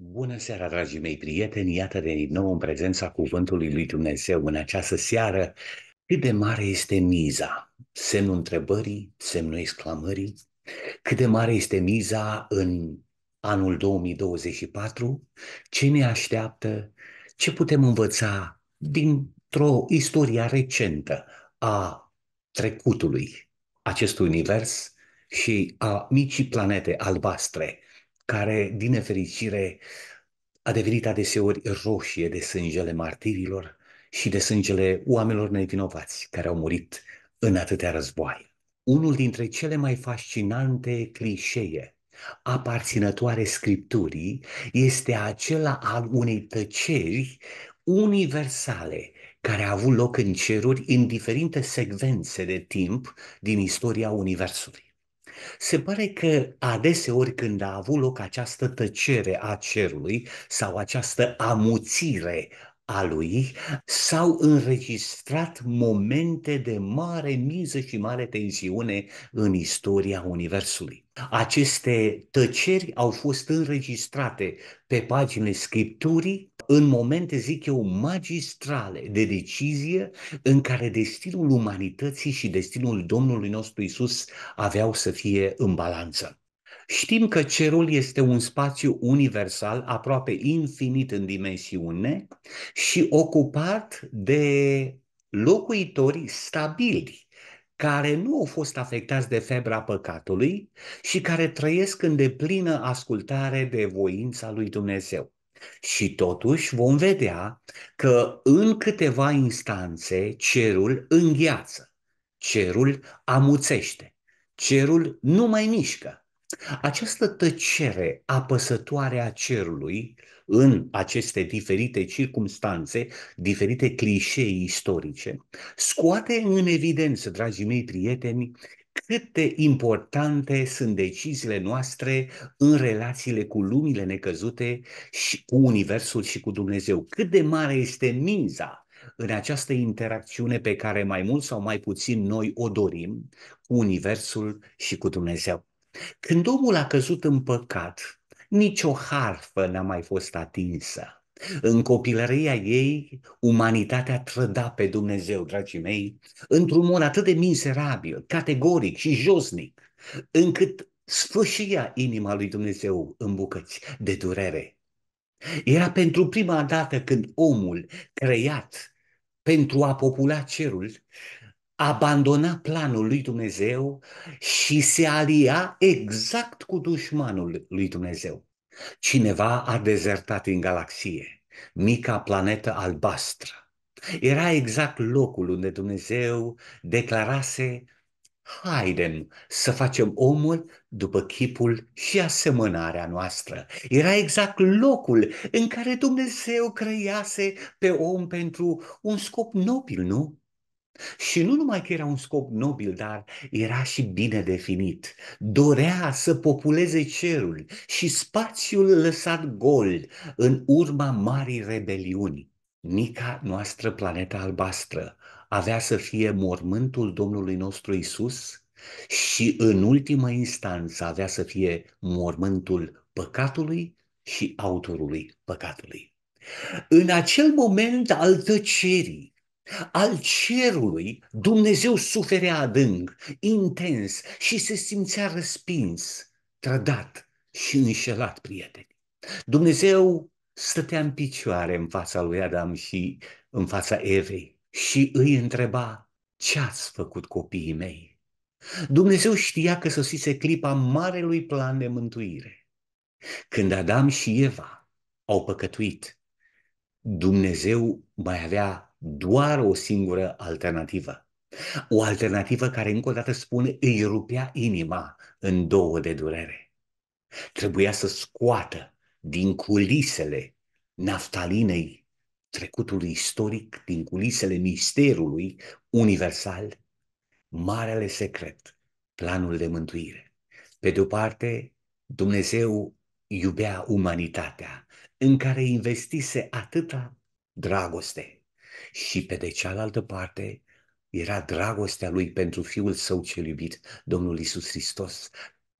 Bună seara, dragii mei prieteni! Iată de nou în prezența Cuvântului Lui Dumnezeu în această seară. Cât de mare este miza? Semnul întrebării, semnul exclamării? Cât de mare este miza în anul 2024? Ce ne așteaptă? Ce putem învăța dintr-o istoria recentă a trecutului acestui univers și a micii planete albastre care, din nefericire, a devenit adeseori roșie de sângele martirilor și de sângele oamenilor nevinovați care au murit în atâtea războaie. Unul dintre cele mai fascinante clișee aparținătoare scripturii este acela al unei tăceri universale care a avut loc în ceruri în diferite secvențe de timp din istoria Universului. Se pare că adeseori când a avut loc această tăcere a cerului sau această amuțire a lui, s-au înregistrat momente de mare miză și mare tensiune în istoria Universului. Aceste tăceri au fost înregistrate pe paginile Scripturii, în momente, zic eu, magistrale de decizie în care destinul umanității și destinul Domnului nostru Isus aveau să fie în balanță. Știm că cerul este un spațiu universal, aproape infinit în dimensiune și ocupat de locuitori stabili care nu au fost afectați de febra păcatului și care trăiesc în deplină ascultare de voința lui Dumnezeu. Și totuși vom vedea că în câteva instanțe cerul îngheață, cerul amuțește, cerul nu mai mișcă. Această tăcere apăsătoare a cerului în aceste diferite circumstanțe, diferite clișee istorice, scoate în evidență, dragii mei prieteni, cât de importante sunt deciziile noastre în relațiile cu lumile necăzute și cu Universul și cu Dumnezeu. Cât de mare este miza în această interacțiune pe care mai mult sau mai puțin noi o dorim cu Universul și cu Dumnezeu. Când omul a căzut în păcat, nicio harfă n-a mai fost atinsă în copilăria ei, umanitatea trăda pe Dumnezeu, dragii mei, într-un mod atât de miserabil, categoric și josnic, încât sfâșia inima lui Dumnezeu în bucăți de durere. Era pentru prima dată când omul creat pentru a popula cerul abandona planul lui Dumnezeu și se alia exact cu dușmanul lui Dumnezeu. Cineva a dezertat în galaxie, mica planetă albastră. Era exact locul unde Dumnezeu declarase Haidem să facem omul după chipul și asemănarea noastră. Era exact locul în care Dumnezeu crease pe om pentru un scop nobil, nu? Și nu numai că era un scop nobil, dar era și bine definit. Dorea să populeze cerul și spațiul lăsat gol în urma marii rebeliuni. Nica noastră planetă albastră avea să fie mormântul Domnului nostru Isus și în ultima instanță avea să fie mormântul păcatului și autorului păcatului. În acel moment al tăcerii, al cerului, Dumnezeu suferea adânc, intens și se simțea răspins, trădat și înșelat, prieteni. Dumnezeu stătea în picioare în fața lui Adam și în fața Evei și îi întreba, ce ați făcut copiii mei? Dumnezeu știa că sosise clipa marelui plan de mântuire. Când Adam și Eva au păcătuit, Dumnezeu mai avea doar o singură alternativă. O alternativă care, încă o dată spun, îi rupea inima în două de durere. Trebuia să scoată din culisele naftalinei trecutului istoric, din culisele misterului universal, marele secret, planul de mântuire. Pe de o parte, Dumnezeu iubea umanitatea în care investise atâta dragoste și pe de cealaltă parte era dragostea lui pentru Fiul Său cel iubit, Domnul Isus Hristos,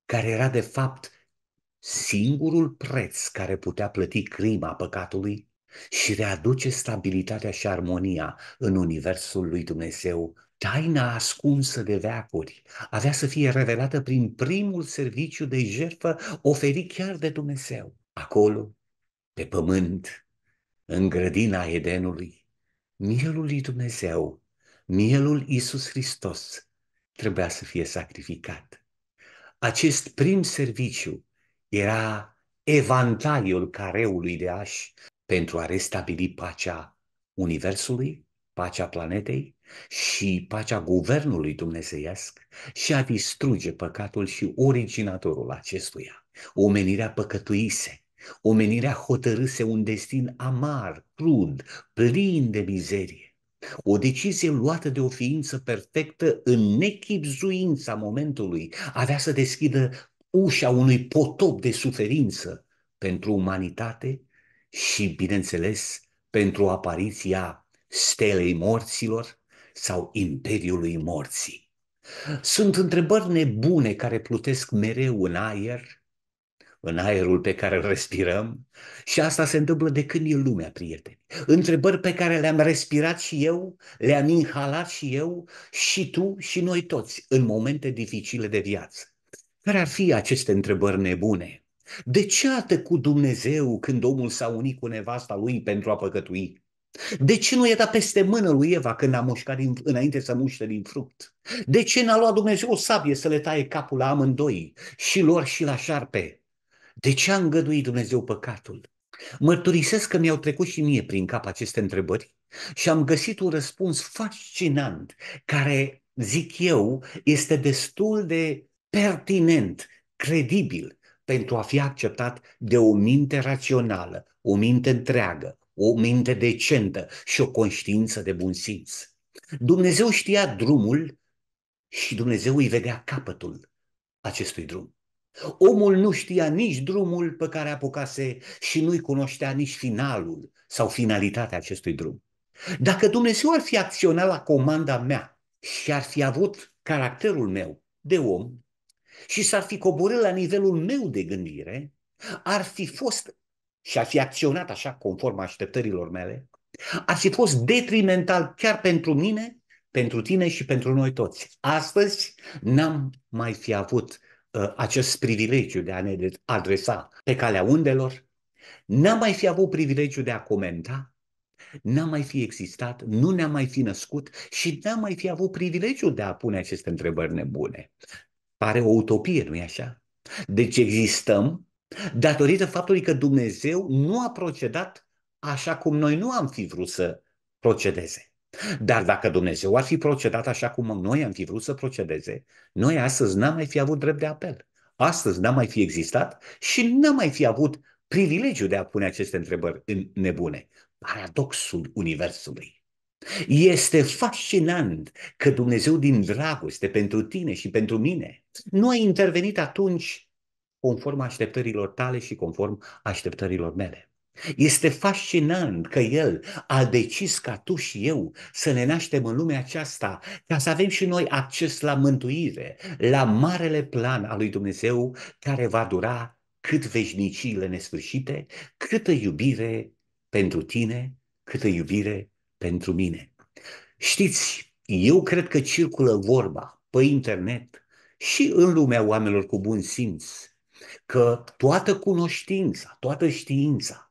care era de fapt singurul preț care putea plăti crima păcatului și readuce stabilitatea și armonia în universul lui Dumnezeu. Taina ascunsă de veacuri avea să fie revelată prin primul serviciu de jertfă oferit chiar de Dumnezeu. Acolo, pe pământ, în grădina Edenului, mielul lui Dumnezeu, mielul Isus Hristos trebuia să fie sacrificat. Acest prim serviciu era evantaiul careului de aș pentru a restabili pacea Universului, pacea planetei și pacea guvernului dumnezeiesc și a distruge păcatul și originatorul acestuia. Omenirea păcătuise Omenirea hotărâse un destin amar, crud, plin de mizerie. O decizie luată de o ființă perfectă în nechipzuința momentului avea să deschidă ușa unui potop de suferință pentru umanitate și, bineînțeles, pentru apariția stelei morților sau imperiului morții. Sunt întrebări nebune care plutesc mereu în aer în aerul pe care îl respirăm și asta se întâmplă de când e lumea, prieteni. Întrebări pe care le-am respirat și eu, le-am inhalat și eu, și tu, și noi toți, în momente dificile de viață. Care ar fi aceste întrebări nebune? De ce a tăcut Dumnezeu când omul s-a unit cu nevasta lui pentru a păcătui? De ce nu dat peste mână lui Eva când a mușcat din, înainte să muște din fruct? De ce n-a luat Dumnezeu o sabie să le taie capul la amândoi, și lor și la șarpe? De ce a îngăduit Dumnezeu păcatul? Mărturisesc că mi-au trecut și mie prin cap aceste întrebări și am găsit un răspuns fascinant, care, zic eu, este destul de pertinent, credibil, pentru a fi acceptat de o minte rațională, o minte întreagă, o minte decentă și o conștiință de bun simț. Dumnezeu știa drumul și Dumnezeu îi vedea capătul acestui drum. Omul nu știa nici drumul pe care apucase și nu-i cunoștea nici finalul sau finalitatea acestui drum. Dacă Dumnezeu ar fi acționat la comanda mea și ar fi avut caracterul meu de om și s-ar fi coborât la nivelul meu de gândire, ar fi fost și ar fi acționat așa conform așteptărilor mele, ar fi fost detrimental chiar pentru mine, pentru tine și pentru noi toți. Astăzi n-am mai fi avut Uh, acest privilegiu de a ne adresa pe calea undelor, n-am mai fi avut privilegiu de a comenta, n-a mai fi existat, nu ne-a mai fi născut și n-a mai fi avut privilegiu de a pune aceste întrebări nebune. Pare o utopie, nu-i așa? Deci existăm datorită faptului că Dumnezeu nu a procedat așa cum noi nu am fi vrut să procedeze. Dar dacă Dumnezeu ar fi procedat așa cum noi am fi vrut să procedeze, noi astăzi n-am mai fi avut drept de apel. Astăzi n-am mai fi existat și n-am mai fi avut privilegiu de a pune aceste întrebări în nebune. Paradoxul Universului. Este fascinant că Dumnezeu din dragoste pentru tine și pentru mine nu a intervenit atunci conform așteptărilor tale și conform așteptărilor mele. Este fascinant că El a decis ca tu și eu să ne naștem în lumea aceasta, ca să avem și noi acces la mântuire, la marele plan al lui Dumnezeu care va dura cât veșniciile nesfârșite, câtă iubire pentru tine, câtă iubire pentru mine. Știți, eu cred că circulă vorba pe internet și în lumea oamenilor cu bun simț că toată cunoștința, toată știința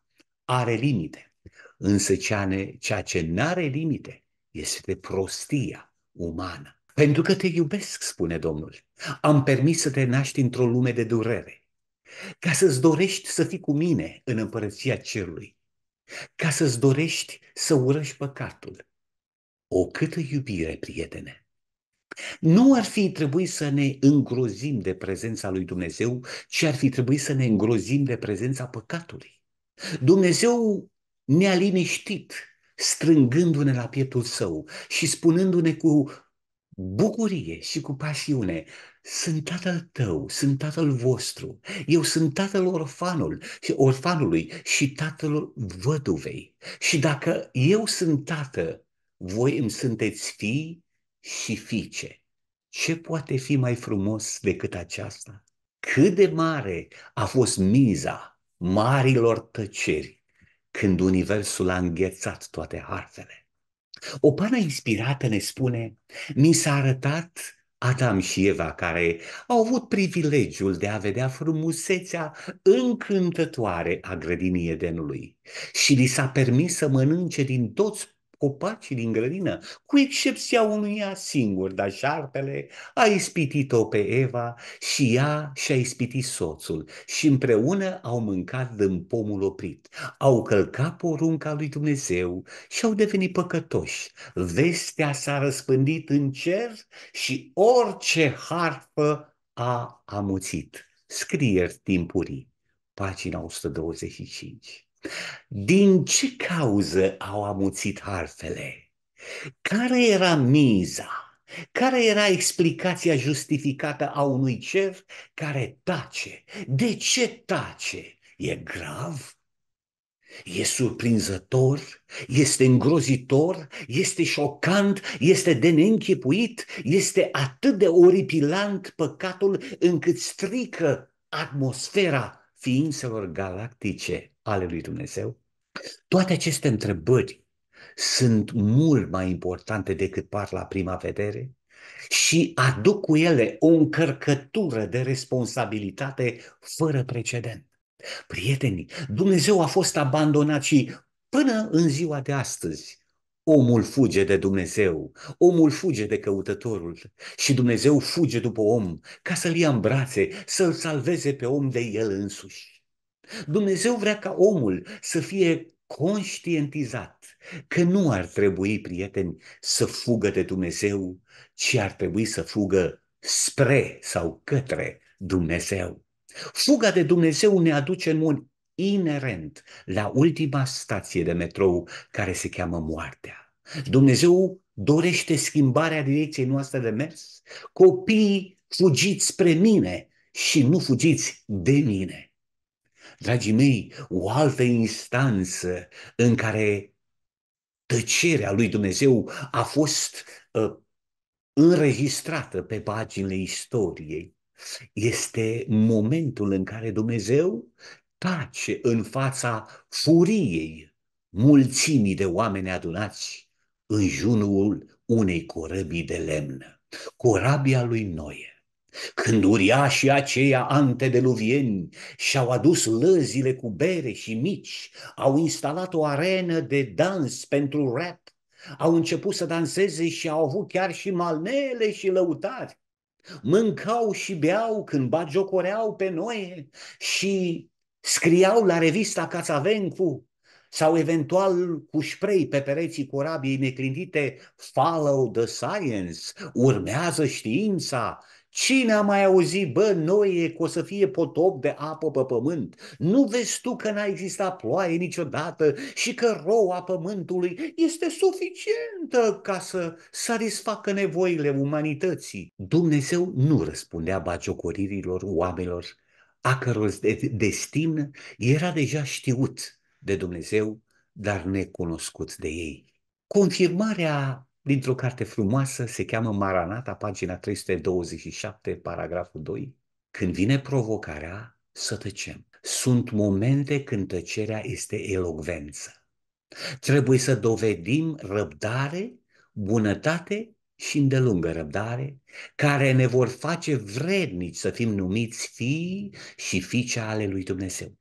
are limite. Însă ceea ce n-are limite este prostia umană. Pentru că te iubesc, spune Domnul. Am permis să te naști într-o lume de durere, ca să-ți dorești să fii cu mine în împărăția cerului, ca să-ți dorești să urăști păcatul. O câtă iubire, prietene! Nu ar fi trebuit să ne îngrozim de prezența lui Dumnezeu, ci ar fi trebuit să ne îngrozim de prezența păcatului. Dumnezeu ne-a liniștit strângându-ne la pietul său și spunându-ne cu bucurie și cu pasiune, sunt tatăl tău, sunt tatăl vostru, eu sunt tatăl orfanul, orfanului și tatăl văduvei. Și dacă eu sunt tată, voi îmi sunteți fii și fiice. Ce poate fi mai frumos decât aceasta? Cât de mare a fost miza marilor tăceri, când universul a înghețat toate harfele. O pană inspirată ne spune, mi s-a arătat Adam și Eva, care au avut privilegiul de a vedea frumusețea încântătoare a grădinii Edenului și li s-a permis să mănânce din toți copacii din grădină, cu excepția unuia singur, dar șarpele a ispitit-o pe Eva și ea și-a ispitit soțul și împreună au mâncat din pomul oprit, au călcat porunca lui Dumnezeu și au devenit păcătoși. Vestea s-a răspândit în cer și orice harfă a amuțit. Scrieri timpurii, pagina 125. Din ce cauză au amuțit harfele? Care era miza? Care era explicația justificată a unui cer care tace? De ce tace? E grav? E surprinzător, este îngrozitor, este șocant, este de neînchipuit, este atât de oripilant păcatul încât strică atmosfera ființelor galactice ale lui Dumnezeu? Toate aceste întrebări sunt mult mai importante decât par la prima vedere și aduc cu ele o încărcătură de responsabilitate fără precedent. Prietenii, Dumnezeu a fost abandonat și până în ziua de astăzi Omul fuge de Dumnezeu, omul fuge de căutătorul și Dumnezeu fuge după om ca să-l ia în brațe, să-l salveze pe om de el însuși. Dumnezeu vrea ca omul să fie conștientizat că nu ar trebui, prieteni, să fugă de Dumnezeu, ci ar trebui să fugă spre sau către Dumnezeu. Fuga de Dumnezeu ne aduce în mod inerent la ultima stație de metrou care se cheamă moartea. Dumnezeu dorește schimbarea direcției noastre de mers. Copiii, fugiți spre mine și nu fugiți de mine. Dragii mei, o altă instanță în care tăcerea lui Dumnezeu a fost uh, înregistrată pe paginile istoriei este momentul în care Dumnezeu tace în fața furiei mulțimii de oameni adunați în jurul unei corăbii de lemn, corabia lui Noie. Când uriașii aceia antedeluvieni și-au adus lăzile cu bere și mici, au instalat o arenă de dans pentru rap, au început să danseze și au avut chiar și malnele și lăutari. Mâncau și beau când bagiocoreau pe noi și scriau la revista Cațavencu sau eventual cu spray pe pereții corabiei neclintite Follow the Science, urmează știința, Cine a mai auzit, bă, noie, că o să fie potop de apă pe pământ? Nu vezi tu că n-a existat ploaie niciodată și că roa pământului este suficientă ca să satisfacă nevoile umanității? Dumnezeu nu răspundea baciocoririlor oamenilor a căror destin era deja știut de Dumnezeu, dar necunoscut de ei. Confirmarea dintr-o carte frumoasă se cheamă Maranata, pagina 327, paragraful 2. Când vine provocarea, să tăcem. Sunt momente când tăcerea este elogvență. Trebuie să dovedim răbdare, bunătate și îndelungă răbdare, care ne vor face vrednici să fim numiți fii și fiice ale lui Dumnezeu.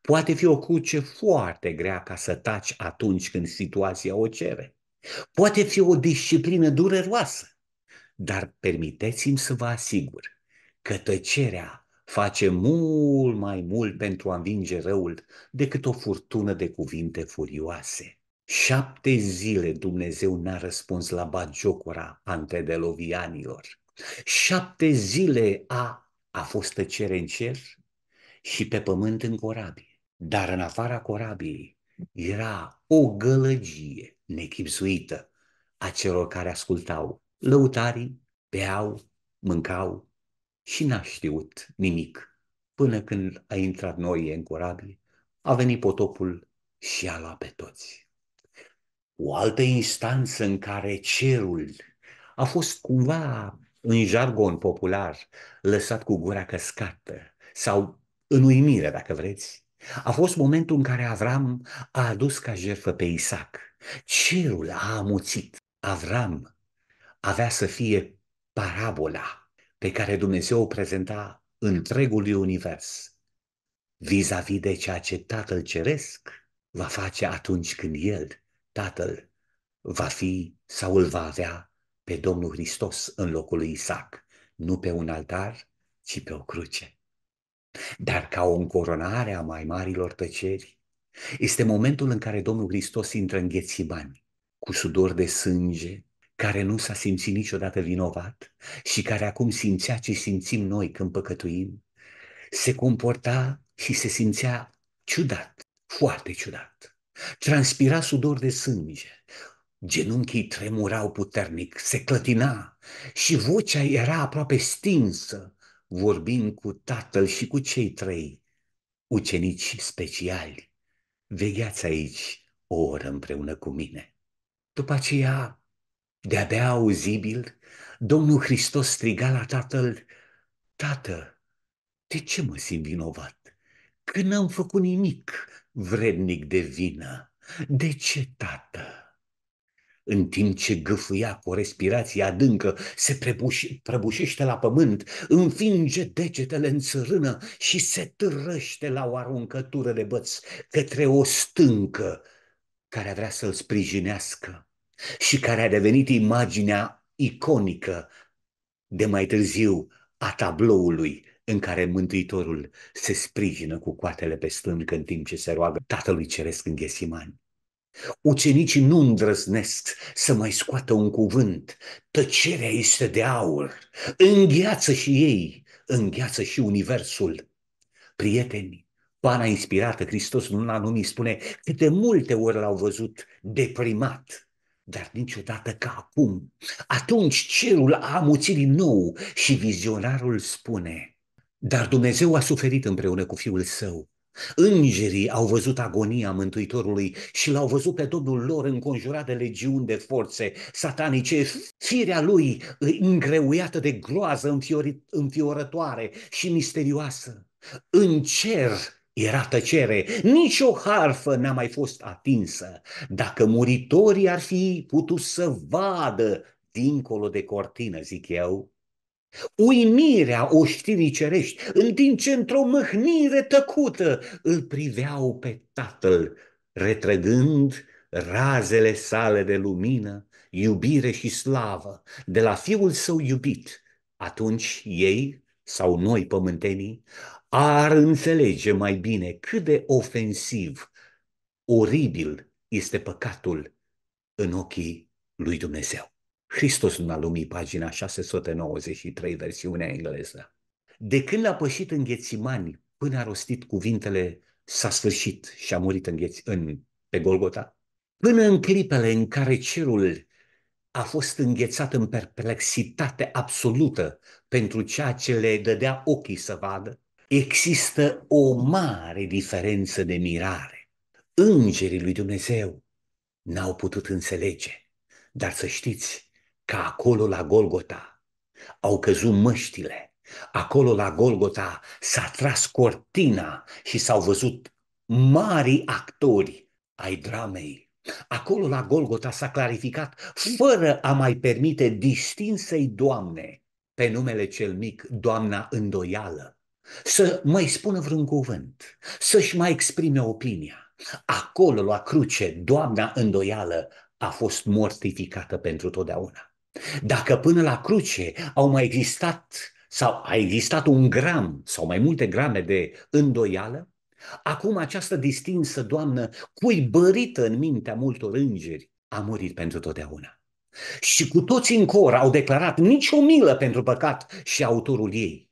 Poate fi o cruce foarte grea ca să taci atunci când situația o cere. Poate fi o disciplină dureroasă, dar permiteți-mi să vă asigur că tăcerea face mult mai mult pentru a învinge răul decât o furtună de cuvinte furioase. Șapte zile Dumnezeu n-a răspuns la bagiocura antedelovianilor. Șapte zile a, a fost tăcere în cer și pe pământ în corabie. Dar în afara corabiei era o gălăgie nechipzuită a celor care ascultau. Lăutarii beau, mâncau și n-a știut nimic până când a intrat noi în corabie, a venit potopul și a luat pe toți o altă instanță în care cerul a fost cumva, în jargon popular, lăsat cu gura căscată sau în uimire, dacă vreți. A fost momentul în care Avram a adus ca jertfă pe Isaac. Cerul a amuțit. Avram avea să fie parabola pe care Dumnezeu o prezenta întregului univers vis-a-vis de ceea ce Tatăl Ceresc va face atunci când El Tatăl va fi sau îl va avea pe Domnul Hristos în locul lui Isaac, nu pe un altar, ci pe o cruce. Dar ca o încoronare a mai marilor tăceri, este momentul în care Domnul Hristos intră în bani, cu sudor de sânge, care nu s-a simțit niciodată vinovat și care acum simțea ce simțim noi când păcătuim, se comporta și se simțea ciudat, foarte ciudat. Transpira sudor de sânge, genunchii tremurau puternic, se clătina și vocea era aproape stinsă, vorbind cu tatăl și cu cei trei ucenici speciali. Vegheați aici o oră împreună cu mine. După aceea, de-abia auzibil, Domnul Hristos striga la tatăl, Tată, de ce mă simt vinovat? Că n-am făcut nimic, vrednic de vină. De ce, tată? În timp ce gâfâia cu o respirație adâncă, se prăbuși, prăbușește la pământ, înfinge degetele în țărână și se târăște la o aruncătură de băț către o stâncă care vrea să-l sprijinească și care a devenit imaginea iconică de mai târziu a tabloului în care Mântuitorul se sprijină cu coatele pe stâncă în timp ce se roagă Tatălui Ceresc în Ghesimani. Ucenicii nu îndrăznesc să mai scoată un cuvânt. Tăcerea este de aur. Îngheață și ei, îngheață și universul. Prieteni, pana inspirată, Hristos nu a numit, spune că de multe ori l-au văzut deprimat, dar niciodată ca acum. Atunci cerul a amuțit din nou și vizionarul spune – dar Dumnezeu a suferit împreună cu Fiul Său. Îngerii au văzut agonia Mântuitorului și l-au văzut pe Domnul lor înconjurat de legiuni de forțe satanice, firea lui îngreuiată de groază, înfiorătoare și misterioasă. În cer era tăcere, nici o harfă n-a mai fost atinsă. Dacă muritorii ar fi putut să vadă dincolo de cortină, zic eu, uimirea oștirii cerești, în timp ce într-o mâhnire tăcută îl priveau pe tatăl, retrăgând razele sale de lumină, iubire și slavă de la fiul său iubit, atunci ei sau noi pământenii ar înțelege mai bine cât de ofensiv, oribil este păcatul în ochii lui Dumnezeu. Hristos în lumii, pagina 693, versiunea engleză. De când a pășit în Ghețimani până a rostit cuvintele s-a sfârșit și a murit în, gheț- în pe Golgota, până în clipele în care cerul a fost înghețat în perplexitate absolută pentru ceea ce le dădea ochii să vadă, există o mare diferență de mirare. Îngerii lui Dumnezeu n-au putut înțelege, dar să știți, că acolo la Golgota au căzut măștile, acolo la Golgota s-a tras cortina și s-au văzut mari actori ai dramei. Acolo la Golgota s-a clarificat, fără a mai permite distinsei Doamne, pe numele cel mic, Doamna îndoială, să mai spună vreun cuvânt, să-și mai exprime opinia. Acolo, la cruce, Doamna îndoială a fost mortificată pentru totdeauna. Dacă până la cruce au mai existat sau a existat un gram sau mai multe grame de îndoială, acum această distinsă doamnă, cuibărită în mintea multor îngeri, a murit pentru totdeauna. Și cu toți în cor au declarat nicio milă pentru păcat și autorul ei.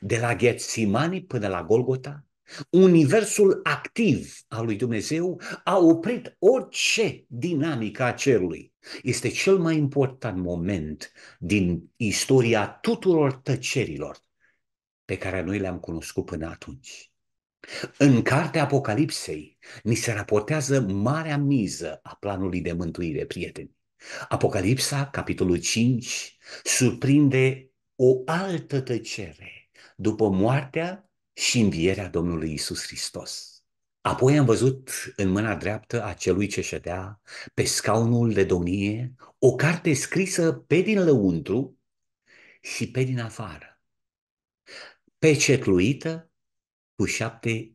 De la Ghețimani până la Golgota, universul activ al lui Dumnezeu a oprit orice dinamică a cerului este cel mai important moment din istoria tuturor tăcerilor pe care noi le-am cunoscut până atunci. În cartea Apocalipsei ni se raportează marea miză a planului de mântuire, prieteni. Apocalipsa, capitolul 5, surprinde o altă tăcere după moartea și învierea Domnului Isus Hristos. Apoi am văzut în mâna dreaptă a celui ce ședea pe scaunul de domnie o carte scrisă pe din lăuntru și pe din afară, pecetluită cu șapte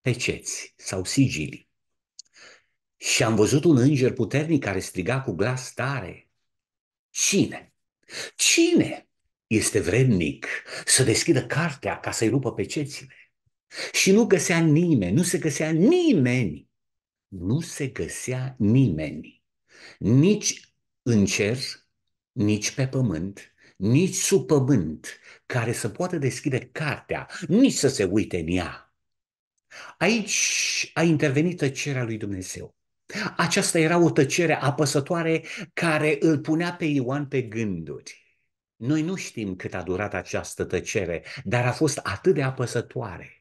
peceți sau sigilii. Și am văzut un înger puternic care striga cu glas tare, Cine? Cine este vrednic să deschidă cartea ca să-i rupă pecețile? Și nu găsea nimeni, nu se găsea nimeni, nu se găsea nimeni, nici în cer, nici pe pământ, nici sub pământ, care să poată deschide cartea, nici să se uite în ea. Aici a intervenit tăcerea lui Dumnezeu. Aceasta era o tăcere apăsătoare care îl punea pe Ioan pe gânduri. Noi nu știm cât a durat această tăcere, dar a fost atât de apăsătoare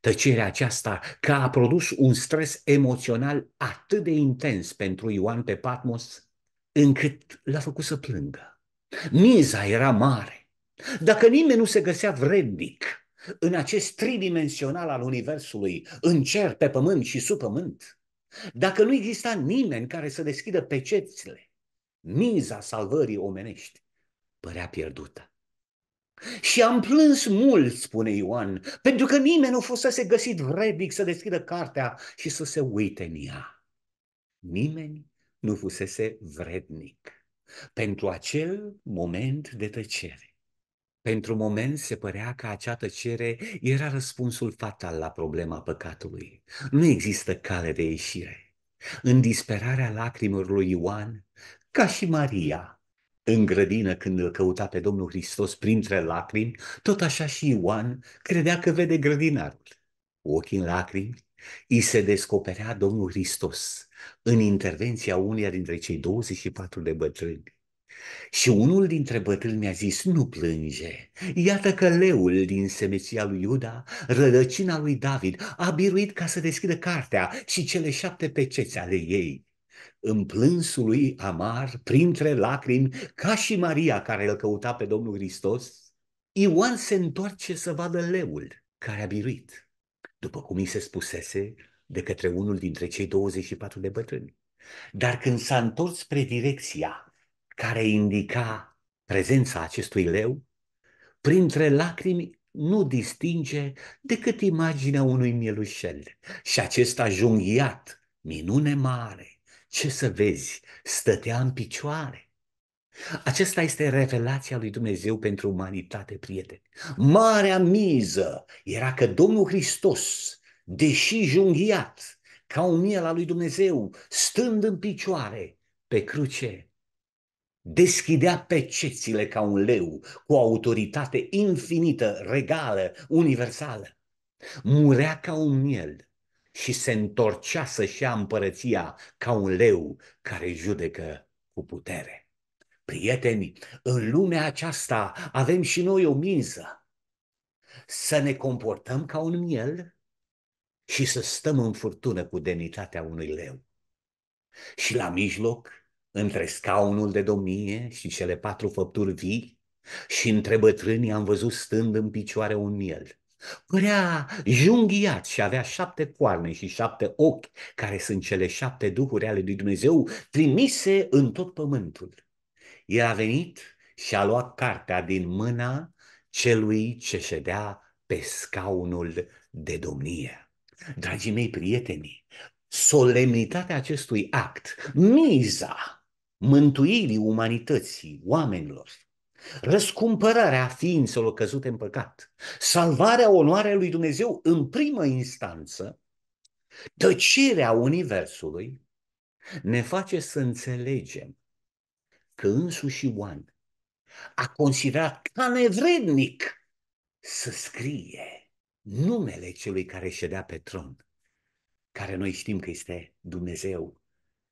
Tăcerea aceasta că a produs un stres emoțional atât de intens pentru Ioan pe Patmos, încât l-a făcut să plângă. Miza era mare. Dacă nimeni nu se găsea vrednic în acest tridimensional al Universului, în cer, pe pământ și sub pământ, dacă nu exista nimeni care să deschidă pecețile, miza salvării omenești părea pierdută. Și am plâns mult, spune Ioan, pentru că nimeni nu fusese găsit vrednic să deschidă cartea și să se uite în ea. Nimeni nu fusese vrednic pentru acel moment de tăcere. Pentru moment se părea că acea tăcere era răspunsul fatal la problema păcatului. Nu există cale de ieșire. În disperarea lacrimilor lui Ioan, ca și Maria, în grădină când îl căuta pe Domnul Hristos printre lacrimi, tot așa și Ioan credea că vede grădinarul. Cu ochii în lacrimi, îi se descoperea Domnul Hristos în intervenția uneia dintre cei 24 de bătrâni. Și unul dintre bătrâni mi-a zis, nu plânge, iată că leul din semeția lui Iuda, rădăcina lui David, a biruit ca să deschidă cartea și cele șapte pecețe ale ei în plânsul lui amar, printre lacrimi, ca și Maria care îl căuta pe Domnul Hristos, Ioan se întoarce să vadă leul care a biruit, după cum i se spusese de către unul dintre cei 24 de bătrâni. Dar când s-a întors spre direcția care indica prezența acestui leu, printre lacrimi nu distinge decât imaginea unui mielușel și acesta junghiat, minune mare, ce să vezi? Stătea în picioare. Acesta este revelația lui Dumnezeu pentru umanitate, prieteni. Marea miză era că Domnul Hristos, deși junghiat, ca un miel al lui Dumnezeu, stând în picioare pe cruce, deschidea pecețile ca un leu, cu o autoritate infinită, regală, universală. Murea ca un miel și se întorcea să-și ia împărăția ca un leu care judecă cu putere. Prieteni, în lumea aceasta avem și noi o miză. Să ne comportăm ca un miel și să stăm în furtună cu demnitatea unui leu. Și la mijloc, între scaunul de domnie și cele patru făpturi vii, și între bătrânii am văzut stând în picioare un miel Părea junghiat și avea șapte coarne și șapte ochi, care sunt cele șapte duhuri ale lui Dumnezeu, trimise în tot pământul. El a venit și a luat cartea din mâna celui ce ședea pe scaunul de domnie. Dragii mei prieteni, solemnitatea acestui act, miza mântuirii umanității, oamenilor, răscumpărarea ființelor căzute în păcat, salvarea onoarei lui Dumnezeu în primă instanță, tăcerea Universului, ne face să înțelegem că însuși Ioan a considerat ca nevrednic să scrie numele celui care ședea pe tron, care noi știm că este Dumnezeu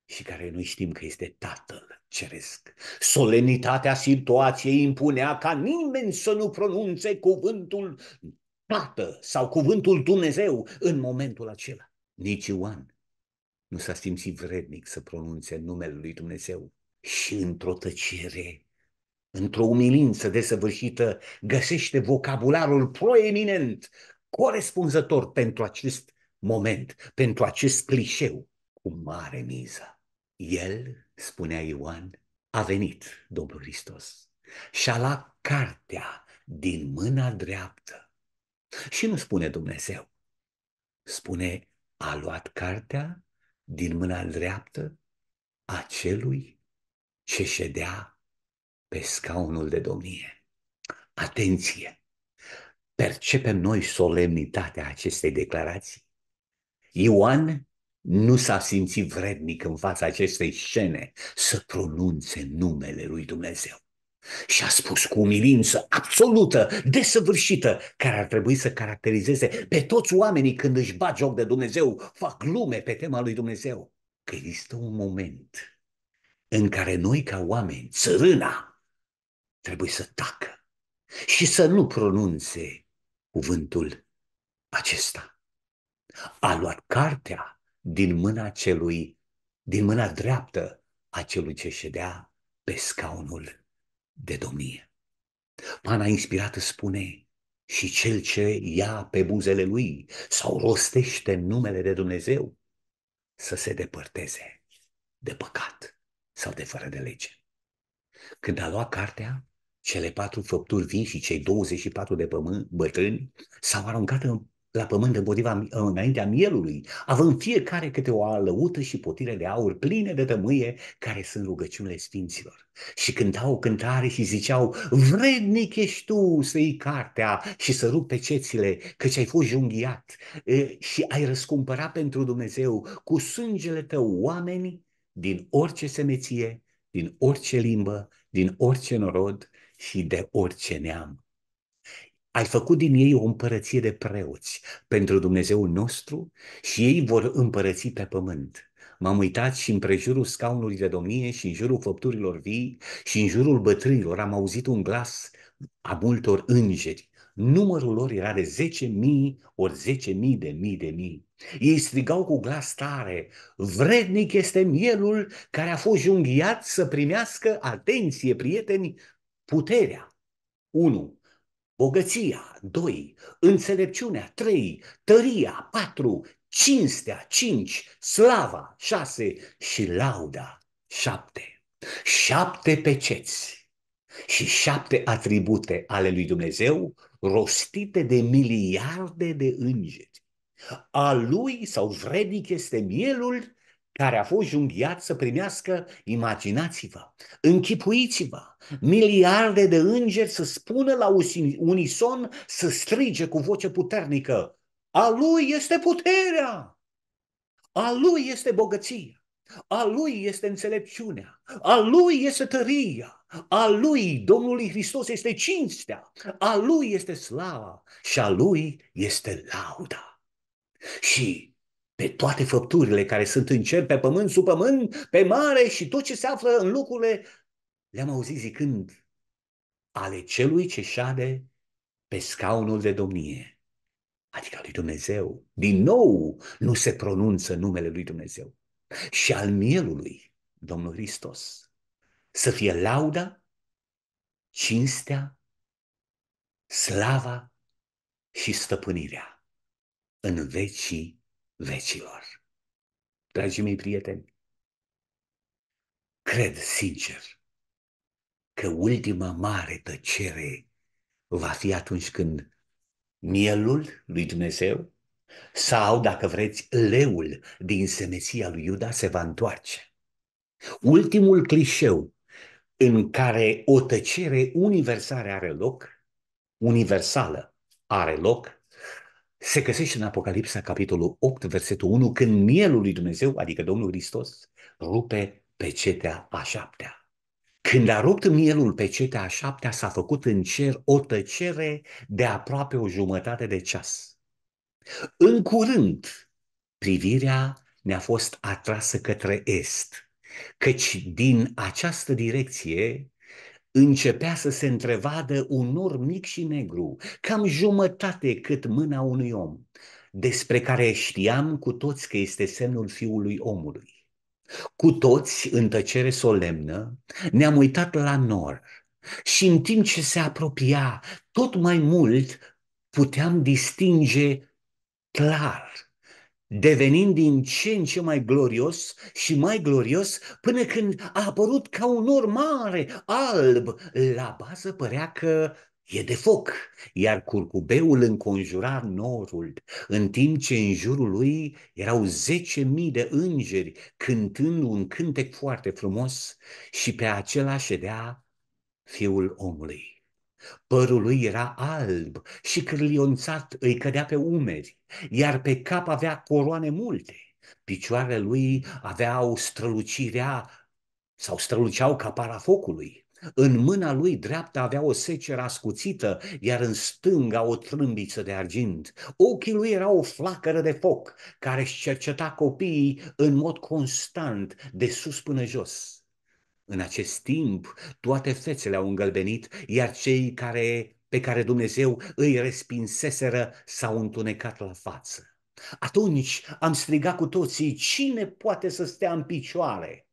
și care noi știm că este Tatăl Ceresc. Solenitatea situației impunea ca nimeni să nu pronunțe cuvântul Tată sau cuvântul Dumnezeu în momentul acela. Nici Ioan nu s-a simțit vrednic să pronunțe numele lui Dumnezeu. Și într-o tăcere, într-o umilință desăvârșită, găsește vocabularul proeminent, corespunzător pentru acest moment, pentru acest clișeu o mare miză. El, spunea Ioan, a venit Domnul Hristos și-a luat cartea din mâna dreaptă. Și nu spune Dumnezeu, spune a luat cartea din mâna dreaptă a celui ce ședea pe scaunul de domnie. Atenție! Percepem noi solemnitatea acestei declarații. Ioan nu s-a simțit vrednic în fața acestei scene să pronunțe numele lui Dumnezeu. Și a spus cu umilință absolută, desăvârșită, care ar trebui să caracterizeze pe toți oamenii când își bat joc de Dumnezeu, fac glume pe tema lui Dumnezeu. Că există un moment în care noi ca oameni, țărâna, trebuie să tacă și să nu pronunțe cuvântul acesta. A luat cartea din mâna celui, din mâna dreaptă a celui ce ședea pe scaunul de domnie. Pana inspirată spune, și cel ce ia pe buzele lui sau rostește numele de Dumnezeu să se depărteze de păcat sau de fără de lege. Când a luat cartea, cele patru făpturi vin și cei 24 de pământ, bătrâni s-au aruncat în la pământ împotriva, uh, înaintea mielului, având fiecare câte o alăută și potire de aur pline de tămâie, care sunt rugăciunile sfinților. Și cântau o cântare și ziceau, vrednic ești tu să iei cartea și să pe cețile, căci ai fost junghiat uh, și ai răscumpărat pentru Dumnezeu cu sângele tău oameni din orice semeție, din orice limbă, din orice norod și de orice neam ai făcut din ei o împărăție de preoți pentru Dumnezeul nostru și ei vor împărăți pe pământ. M-am uitat și în prejurul scaunului de domnie și în jurul făpturilor vii și în jurul bătrânilor am auzit un glas a multor îngeri. Numărul lor era de zece mii ori zece mii de mii de mii. Ei strigau cu glas tare, vrednic este mielul care a fost junghiat să primească, atenție prieteni, puterea. 1 bogăția, 2, înțelepciunea, 3, tăria, 4, cinstea, 5, slava, 6 și lauda, 7. Șapte peceți și șapte atribute ale lui Dumnezeu rostite de miliarde de îngeri. A lui sau vrednic este mielul care a fost junghiat să primească, imaginați-vă, închipuiți-vă, miliarde de îngeri să spună la unison, să strige cu voce puternică, a lui este puterea, a lui este bogăția, a lui este înțelepciunea, a lui este tăria, a lui Domnului Hristos este cinstea, a lui este slava și a lui este lauda. Și pe toate făpturile care sunt în cer, pe pământ, sub pământ, pe mare și tot ce se află în lucrurile, le-am auzit zicând, ale celui ce șade pe scaunul de domnie, adică lui Dumnezeu. Din nou nu se pronunță numele lui Dumnezeu. Și al mielului, Domnul Hristos, să fie lauda, cinstea, slava și stăpânirea în vecii vecilor. Dragii mei prieteni, cred sincer că ultima mare tăcere va fi atunci când mielul lui Dumnezeu sau, dacă vreți, leul din semeția lui Iuda se va întoarce. Ultimul clișeu în care o tăcere universală are loc, universală are loc, se găsește în Apocalipsa, capitolul 8, versetul 1, când mielul lui Dumnezeu, adică Domnul Hristos, rupe pecetea a șaptea. Când a rupt mielul pe cetea a șaptea, s-a făcut în cer o tăcere de aproape o jumătate de ceas. În curând, privirea ne-a fost atrasă către est, căci din această direcție începea să se întrevadă un nor mic și negru, cam jumătate cât mâna unui om, despre care știam cu toți că este semnul fiului omului. Cu toți, în tăcere solemnă, ne-am uitat la nor și în timp ce se apropia tot mai mult, puteam distinge clar devenind din ce în ce mai glorios și mai glorios, până când a apărut ca un nor mare, alb. La bază părea că e de foc, iar curcubeul înconjura norul, în timp ce în jurul lui erau zece mii de îngeri cântând un cântec foarte frumos și pe acela ședea fiul omului. Părul lui era alb și cârlionțat îi cădea pe umeri, iar pe cap avea coroane multe. Picioarele lui aveau strălucirea sau străluceau ca parafocului. În mâna lui dreapta avea o seceră ascuțită, iar în stânga o trâmbiță de argint. Ochii lui era o flacără de foc, care își cerceta copiii în mod constant, de sus până jos. În acest timp, toate fețele au îngălbenit, iar cei care, pe care Dumnezeu îi respinseseră s-au întunecat la față. Atunci am strigat cu toții, cine poate să stea în picioare?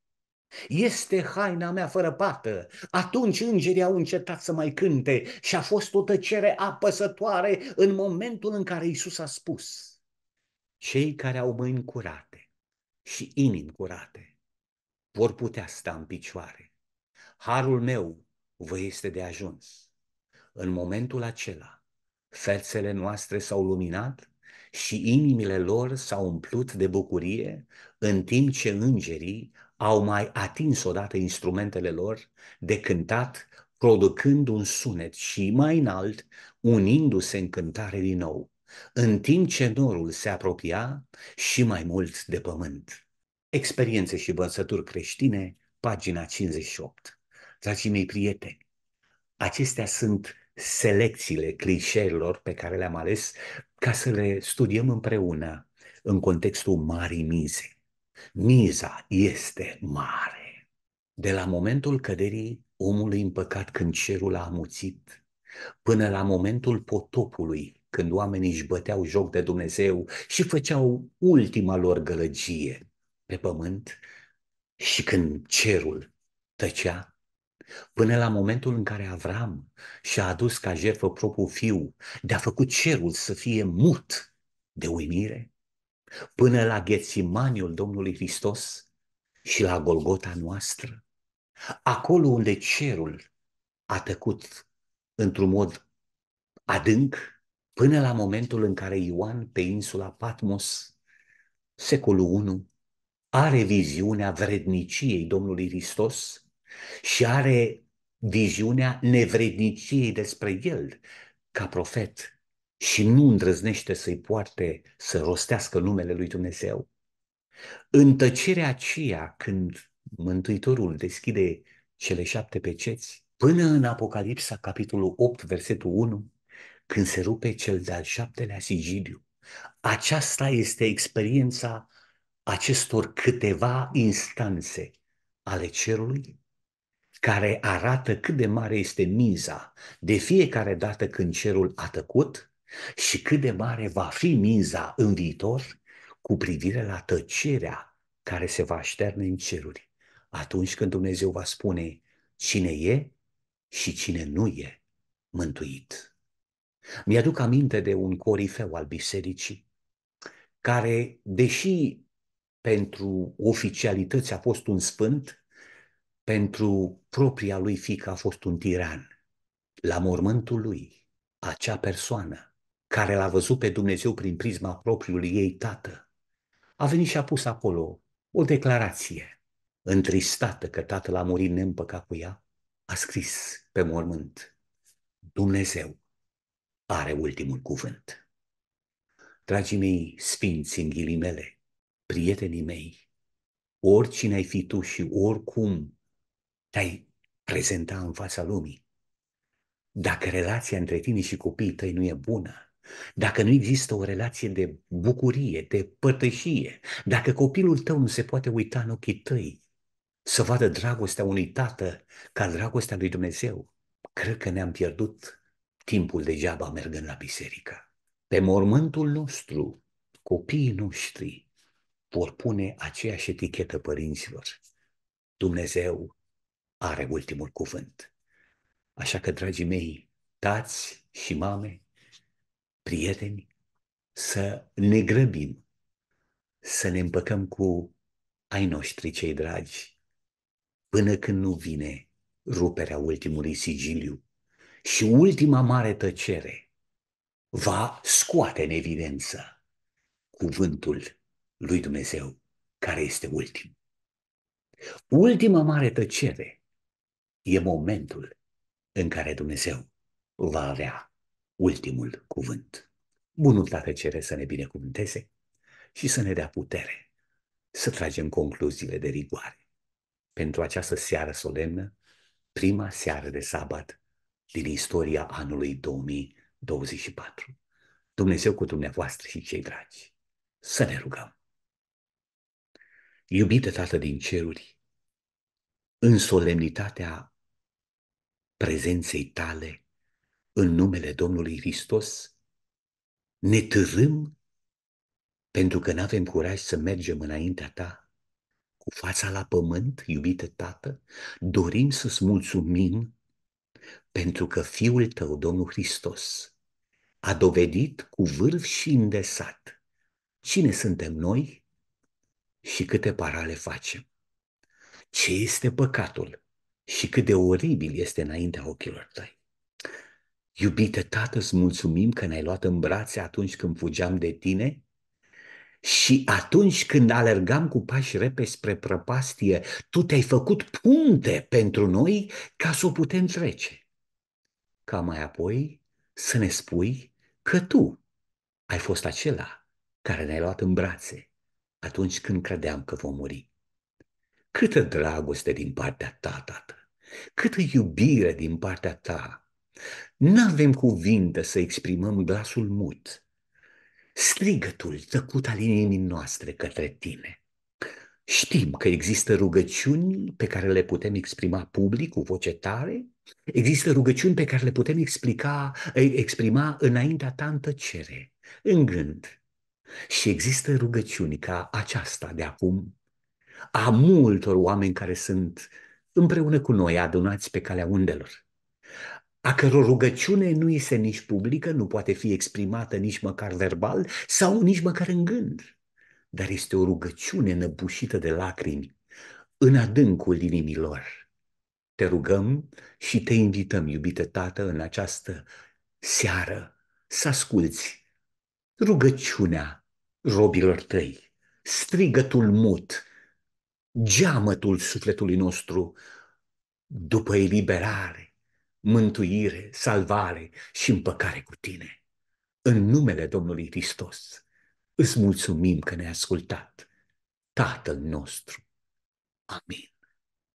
Este haina mea fără pată. Atunci îngerii au încetat să mai cânte și a fost o tăcere apăsătoare în momentul în care Isus a spus. Cei care au mâini curate și inimi curate vor putea sta în picioare. Harul meu vă este de ajuns. În momentul acela, fețele noastre s-au luminat și inimile lor s-au umplut de bucurie, în timp ce îngerii au mai atins odată instrumentele lor de cântat, producând un sunet și mai înalt, unindu-se în cântare din nou, în timp ce norul se apropia și mai mult de pământ. Experiențe și învățături creștine, pagina 58. Dragii mei prieteni, acestea sunt selecțiile clișeilor pe care le-am ales ca să le studiem împreună în contextul marii mize. Miza este mare. De la momentul căderii omului în păcat când cerul a amuțit, până la momentul potopului, când oamenii își băteau joc de Dumnezeu și făceau ultima lor gălăgie, pe pământ și când cerul tăcea, până la momentul în care Avram și-a adus ca jertfă propriul fiu, de-a făcut cerul să fie mut de uimire, până la ghețimaniul Domnului Hristos și la Golgota noastră, acolo unde cerul a tăcut într-un mod adânc, până la momentul în care Ioan pe insula Patmos, secolul 1, are viziunea vredniciei Domnului Hristos și are viziunea nevredniciei despre el ca profet și nu îndrăznește să-i poarte să rostească numele lui Dumnezeu. În tăcerea aceea, când Mântuitorul deschide cele șapte peceți, până în Apocalipsa, capitolul 8, versetul 1, când se rupe cel de-al șaptelea sigiliu, aceasta este experiența acestor câteva instanțe ale cerului care arată cât de mare este miza de fiecare dată când cerul a tăcut și cât de mare va fi miza în viitor cu privire la tăcerea care se va așterne în ceruri atunci când Dumnezeu va spune cine e și cine nu e mântuit. Mi-aduc aminte de un corifeu al bisericii care, deși pentru oficialități a fost un spânt, pentru propria lui fică a fost un tiran. La mormântul lui, acea persoană care l-a văzut pe Dumnezeu prin prisma propriului ei tată, a venit și a pus acolo o declarație. Întristată că tatăl a murit neîmpăcat cu ea, a scris pe mormânt, Dumnezeu are ultimul cuvânt. Dragii mei, sfinți în ghilimele, prietenii mei, oricine ai fi tu și oricum te-ai prezenta în fața lumii, dacă relația între tine și copiii tăi nu e bună, dacă nu există o relație de bucurie, de părtășie, dacă copilul tău nu se poate uita în ochii tăi, să vadă dragostea unui tată ca dragostea lui Dumnezeu, cred că ne-am pierdut timpul degeaba mergând la biserică. Pe mormântul nostru, copiii noștri vor pune aceeași etichetă părinților. Dumnezeu are ultimul cuvânt. Așa că, dragii mei, tați și mame, prieteni, să ne grăbim, să ne împăcăm cu ai noștri cei dragi, până când nu vine ruperea ultimului sigiliu și ultima mare tăcere va scoate în evidență cuvântul lui Dumnezeu, care este ultim. Ultima mare tăcere e momentul în care Dumnezeu va avea ultimul cuvânt. Bunul Tată cere să ne binecuvânteze și să ne dea putere să tragem concluziile de rigoare pentru această seară solemnă, prima seară de sabat din istoria anului 2024. Dumnezeu cu dumneavoastră și cei dragi, să ne rugăm. Iubite Tată din ceruri, în solemnitatea prezenței tale, în numele Domnului Hristos, ne târâm pentru că nu avem curaj să mergem înaintea ta cu fața la pământ, iubite Tată, dorim să-ți mulțumim pentru că Fiul tău, Domnul Hristos, a dovedit cu vârf și îndesat cine suntem noi și câte parale facem. Ce este păcatul și cât de oribil este înaintea ochilor tăi. Iubite Tată, îți mulțumim că ne-ai luat în brațe atunci când fugeam de tine și atunci când alergam cu pași repezi spre prăpastie, Tu te-ai făcut punte pentru noi ca să o putem trece. Ca mai apoi să ne spui că Tu ai fost acela care ne-ai luat în brațe atunci când credeam că vom muri. Câtă dragoste din partea ta, Tată! Câtă iubire din partea ta! N-avem cuvinte să exprimăm glasul mut, strigătul tăcut al inimii noastre către tine. Știm că există rugăciuni pe care le putem exprima public cu voce tare, există rugăciuni pe care le putem explica, exprima înaintea ta în tăcere, în gând, și există rugăciuni ca aceasta de acum a multor oameni care sunt împreună cu noi adunați pe calea undelor, a căror rugăciune nu este nici publică, nu poate fi exprimată nici măcar verbal sau nici măcar în gând, dar este o rugăciune năbușită de lacrimi în adâncul inimilor. Te rugăm și te invităm, iubită Tată, în această seară să asculți rugăciunea robilor tăi, strigătul mut, geamătul sufletului nostru după eliberare, mântuire, salvare și împăcare cu tine. În numele Domnului Hristos îți mulțumim că ne-ai ascultat, Tatăl nostru. Amin.